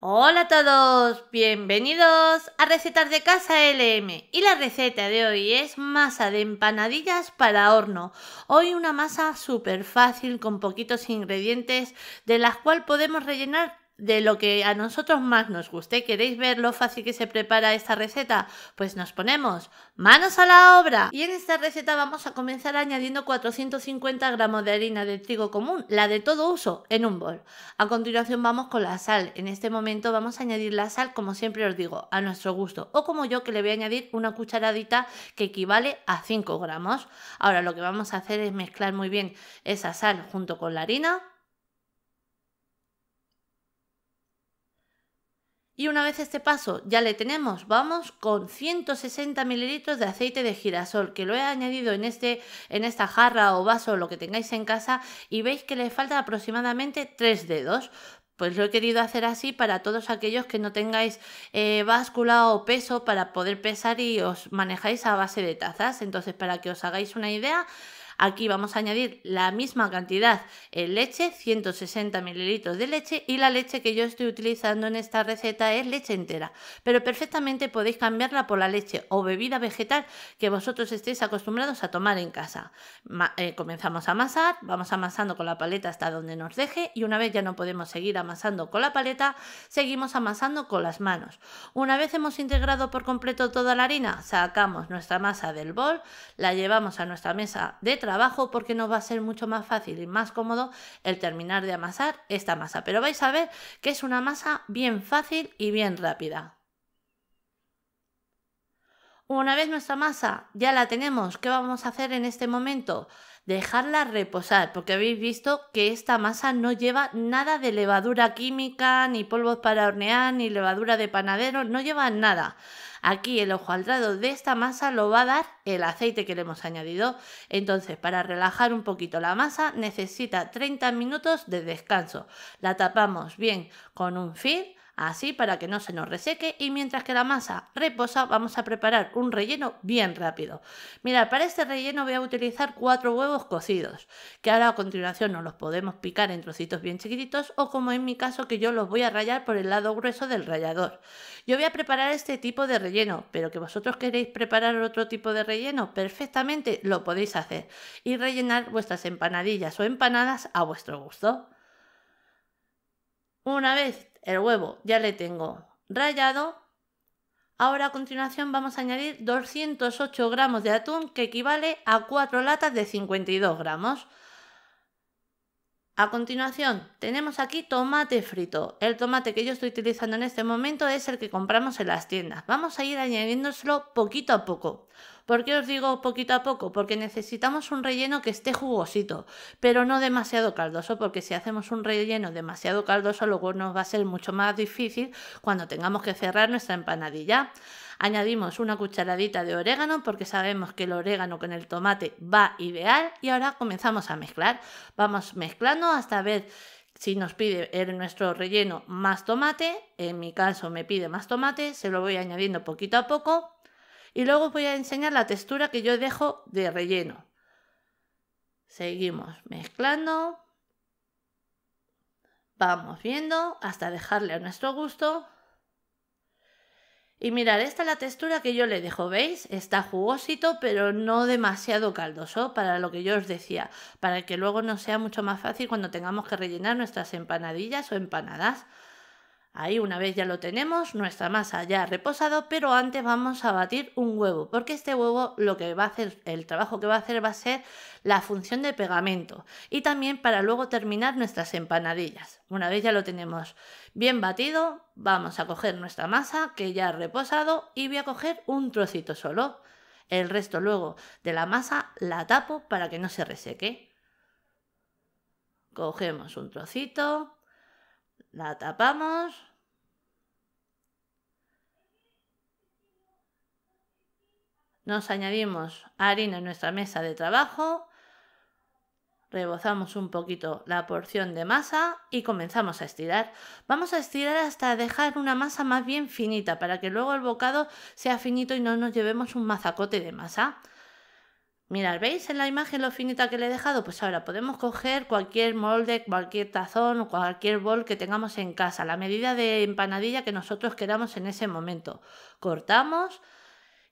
Hola a todos, bienvenidos a Recetas de Casa LM y la receta de hoy es masa de empanadillas para horno. Hoy una masa súper fácil con poquitos ingredientes de las cuales podemos rellenar de lo que a nosotros más nos guste. ¿Queréis ver lo fácil que se prepara esta receta? Pues nos ponemos manos a la obra. Y en esta receta vamos a comenzar añadiendo 450 gramos de harina de trigo común, la de todo uso, en un bol. A continuación vamos con la sal. En este momento vamos a añadir la sal, como siempre os digo, a nuestro gusto. O como yo que le voy a añadir una cucharadita que equivale a 5 gramos. Ahora lo que vamos a hacer es mezclar muy bien esa sal junto con la harina Y una vez este paso ya le tenemos, vamos con 160 mililitros de aceite de girasol, que lo he añadido en, este, en esta jarra o vaso, lo que tengáis en casa, y veis que le falta aproximadamente 3 dedos. Pues lo he querido hacer así para todos aquellos que no tengáis eh, báscula o peso para poder pesar y os manejáis a base de tazas. Entonces, para que os hagáis una idea, Aquí vamos a añadir la misma cantidad en leche, 160 mililitros de leche y la leche que yo estoy utilizando en esta receta es leche entera, pero perfectamente podéis cambiarla por la leche o bebida vegetal que vosotros estéis acostumbrados a tomar en casa. Eh, comenzamos a amasar, vamos amasando con la paleta hasta donde nos deje y una vez ya no podemos seguir amasando con la paleta, seguimos amasando con las manos. Una vez hemos integrado por completo toda la harina, sacamos nuestra masa del bol, la llevamos a nuestra mesa de abajo porque nos va a ser mucho más fácil y más cómodo el terminar de amasar esta masa. Pero vais a ver que es una masa bien fácil y bien rápida. Una vez nuestra masa ya la tenemos, ¿qué vamos a hacer en este momento? Dejarla reposar, porque habéis visto que esta masa no lleva nada de levadura química, ni polvos para hornear, ni levadura de panadero, no lleva nada. Aquí el ojo al de esta masa lo va a dar el aceite que le hemos añadido. Entonces, para relajar un poquito la masa necesita 30 minutos de descanso. La tapamos bien con un fil así para que no se nos reseque y mientras que la masa reposa vamos a preparar un relleno bien rápido. Mira, para este relleno voy a utilizar cuatro huevos cocidos, que ahora a continuación nos los podemos picar en trocitos bien chiquititos o como en mi caso que yo los voy a rayar por el lado grueso del rallador. Yo voy a preparar este tipo de relleno, pero que vosotros queréis preparar otro tipo de relleno, perfectamente lo podéis hacer y rellenar vuestras empanadillas o empanadas a vuestro gusto. Una vez el huevo ya le tengo rallado. Ahora a continuación vamos a añadir 208 gramos de atún que equivale a 4 latas de 52 gramos. A continuación tenemos aquí tomate frito. El tomate que yo estoy utilizando en este momento es el que compramos en las tiendas. Vamos a ir añadiéndoselo poquito a poco. ¿Por qué os digo poquito a poco? Porque necesitamos un relleno que esté jugosito, pero no demasiado caldoso, porque si hacemos un relleno demasiado caldoso, luego nos va a ser mucho más difícil cuando tengamos que cerrar nuestra empanadilla. Añadimos una cucharadita de orégano porque sabemos que el orégano con el tomate va ideal y ahora comenzamos a mezclar. Vamos mezclando hasta ver si nos pide en nuestro relleno más tomate, en mi caso me pide más tomate, se lo voy añadiendo poquito a poco y luego os voy a enseñar la textura que yo dejo de relleno. Seguimos mezclando. Vamos viendo hasta dejarle a nuestro gusto. Y mirad, esta es la textura que yo le dejo, ¿veis? Está jugosito, pero no demasiado caldoso, para lo que yo os decía, para que luego nos sea mucho más fácil cuando tengamos que rellenar nuestras empanadillas o empanadas. Ahí una vez ya lo tenemos, nuestra masa ya ha reposado, pero antes vamos a batir un huevo, porque este huevo lo que va a hacer, el trabajo que va a hacer va a ser la función de pegamento y también para luego terminar nuestras empanadillas. Una vez ya lo tenemos bien batido, vamos a coger nuestra masa que ya ha reposado y voy a coger un trocito solo. El resto luego de la masa la tapo para que no se reseque. Cogemos un trocito, la tapamos. Nos añadimos harina en nuestra mesa de trabajo. Rebozamos un poquito la porción de masa y comenzamos a estirar. Vamos a estirar hasta dejar una masa más bien finita para que luego el bocado sea finito y no nos llevemos un mazacote de masa. Mirad, ¿veis en la imagen lo finita que le he dejado? Pues ahora podemos coger cualquier molde, cualquier tazón o cualquier bol que tengamos en casa, la medida de empanadilla que nosotros queramos en ese momento. Cortamos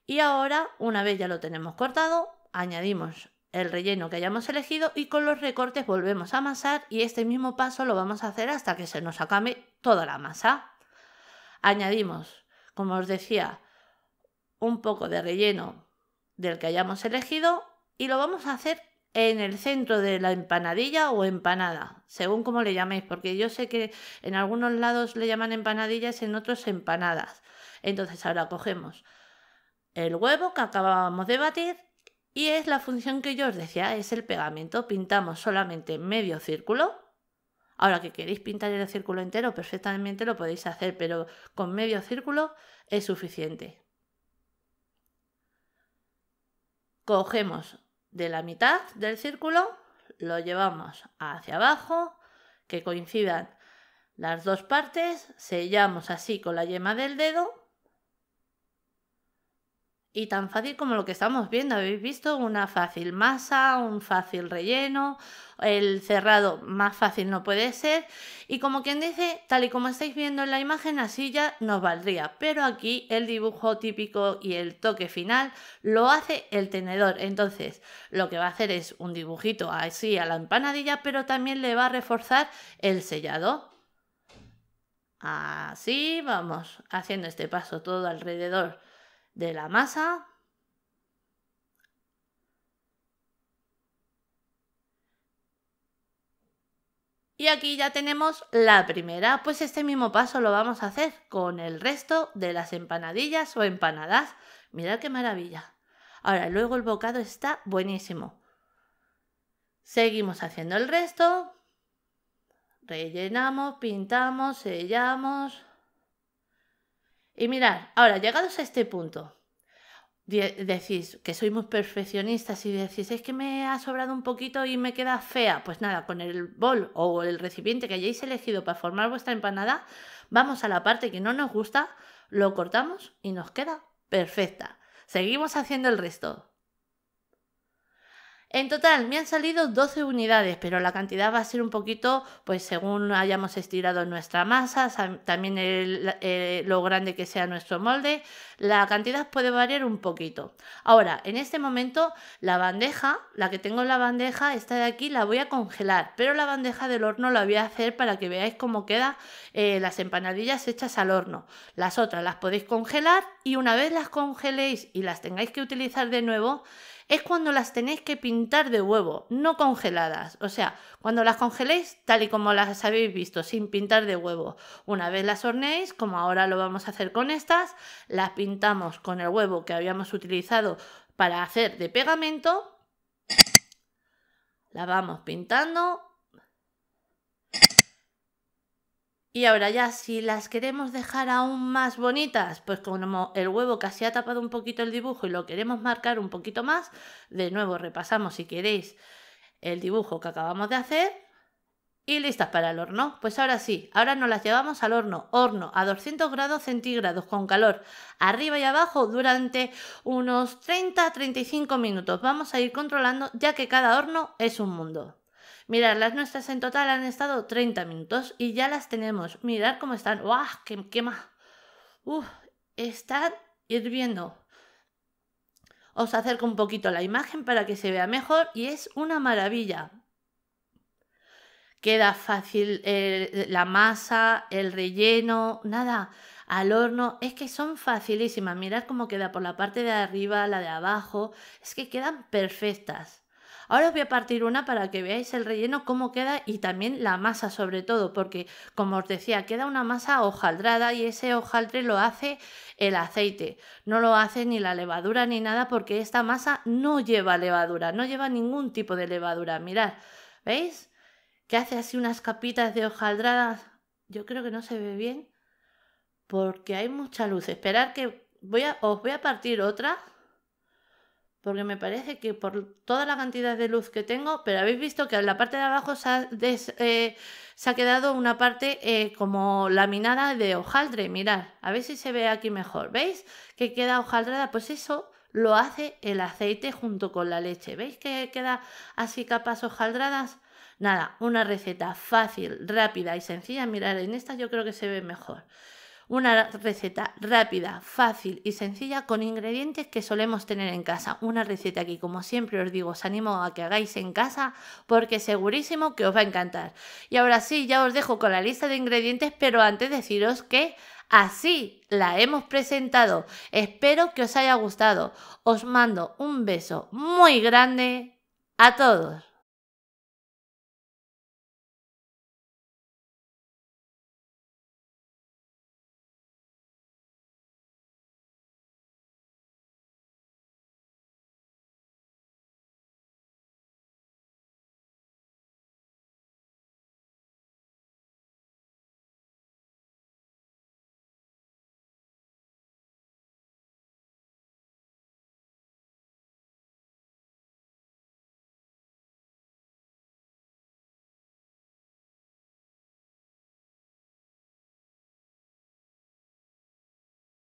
y ahora, una vez ya lo tenemos cortado, añadimos el relleno que hayamos elegido y con los recortes volvemos a amasar y este mismo paso lo vamos a hacer hasta que se nos acabe toda la masa. Añadimos, como os decía, un poco de relleno del que hayamos elegido y lo vamos a hacer en el centro de la empanadilla o empanada, según como le llaméis, porque yo sé que en algunos lados le llaman empanadillas, en otros empanadas. Entonces ahora cogemos el huevo que acabábamos de batir y es la función que yo os decía, es el pegamento. Pintamos solamente medio círculo. Ahora que queréis pintar el círculo entero, perfectamente lo podéis hacer, pero con medio círculo es suficiente. Cogemos de la mitad del círculo, lo llevamos hacia abajo, que coincidan las dos partes, sellamos así con la yema del dedo y tan fácil como lo que estamos viendo. Habéis visto una fácil masa, un fácil relleno, el cerrado más fácil no puede ser. Y como quien dice, tal y como estáis viendo en la imagen, así ya nos valdría. Pero aquí el dibujo típico y el toque final lo hace el tenedor. Entonces lo que va a hacer es un dibujito así a la empanadilla, pero también le va a reforzar el sellado. Así vamos haciendo este paso todo alrededor de la masa Y aquí ya tenemos la primera, pues este mismo paso lo vamos a hacer con el resto de las empanadillas o empanadas. Mirad qué maravilla. Ahora, luego el bocado está buenísimo. Seguimos haciendo el resto. Rellenamos, pintamos, sellamos. Y mirad, ahora, llegados a este punto, decís que sois muy perfeccionistas y decís es que me ha sobrado un poquito y me queda fea, pues nada, con el bol o el recipiente que hayáis elegido para formar vuestra empanada, vamos a la parte que no nos gusta, lo cortamos y nos queda perfecta. Seguimos haciendo el resto. En total me han salido 12 unidades, pero la cantidad va a ser un poquito, pues según hayamos estirado nuestra masa, también eh, lo grande que sea nuestro molde, la cantidad puede variar un poquito. Ahora, en este momento la bandeja, la que tengo en la bandeja, esta de aquí la voy a congelar, pero la bandeja del horno la voy a hacer para que veáis cómo quedan eh, las empanadillas hechas al horno. Las otras las podéis congelar y una vez las congeléis y las tengáis que utilizar de nuevo, es cuando las tenéis que pintar de huevo, no congeladas. O sea, cuando las congeléis tal y como las habéis visto, sin pintar de huevo. Una vez las horneéis, como ahora lo vamos a hacer con estas, las pintamos con el huevo que habíamos utilizado para hacer de pegamento. La vamos pintando Y ahora ya, si las queremos dejar aún más bonitas, pues como el huevo casi ha tapado un poquito el dibujo y lo queremos marcar un poquito más, de nuevo repasamos si queréis el dibujo que acabamos de hacer y listas para el horno. Pues ahora sí, ahora nos las llevamos al horno. Horno a 200 grados centígrados con calor arriba y abajo durante unos 30-35 minutos. Vamos a ir controlando ya que cada horno es un mundo. Mirad, las nuestras en total han estado 30 minutos y ya las tenemos. Mirad cómo están. ¡Guau! ¡Qué más! ¡Uf! Están hirviendo. Os acerco un poquito la imagen para que se vea mejor y es una maravilla. Queda fácil eh, la masa, el relleno, nada al horno. Es que son facilísimas. Mirad cómo queda por la parte de arriba, la de abajo. Es que quedan perfectas. Ahora os voy a partir una para que veáis el relleno cómo queda y también la masa sobre todo, porque como os decía, queda una masa hojaldrada y ese hojaldre lo hace el aceite, no lo hace ni la levadura ni nada porque esta masa no lleva levadura, no lleva ningún tipo de levadura, mirad, ¿veis? Que hace así unas capitas de hojaldradas, yo creo que no se ve bien porque hay mucha luz, esperar que voy a, os voy a partir otra porque me parece que por toda la cantidad de luz que tengo, pero habéis visto que en la parte de abajo se ha, eh, quedado una parte eh, como laminada de hojaldre, mirad, a ver si se ve aquí mejor, ¿veis? Que queda hojaldrada, pues eso lo hace el aceite junto con la leche, ¿veis que queda así capas hojaldradas? Nada, una receta fácil, rápida y sencilla, mirad, en esta yo creo que se ve mejor. Una receta rápida, fácil y sencilla con ingredientes que solemos tener en casa. Una receta que como siempre os digo os animo a que hagáis en casa porque segurísimo que os va a encantar. Y ahora sí, ya os dejo con la lista de ingredientes, pero antes deciros que así la hemos presentado. Espero que os haya gustado. Os mando un beso muy grande a todos.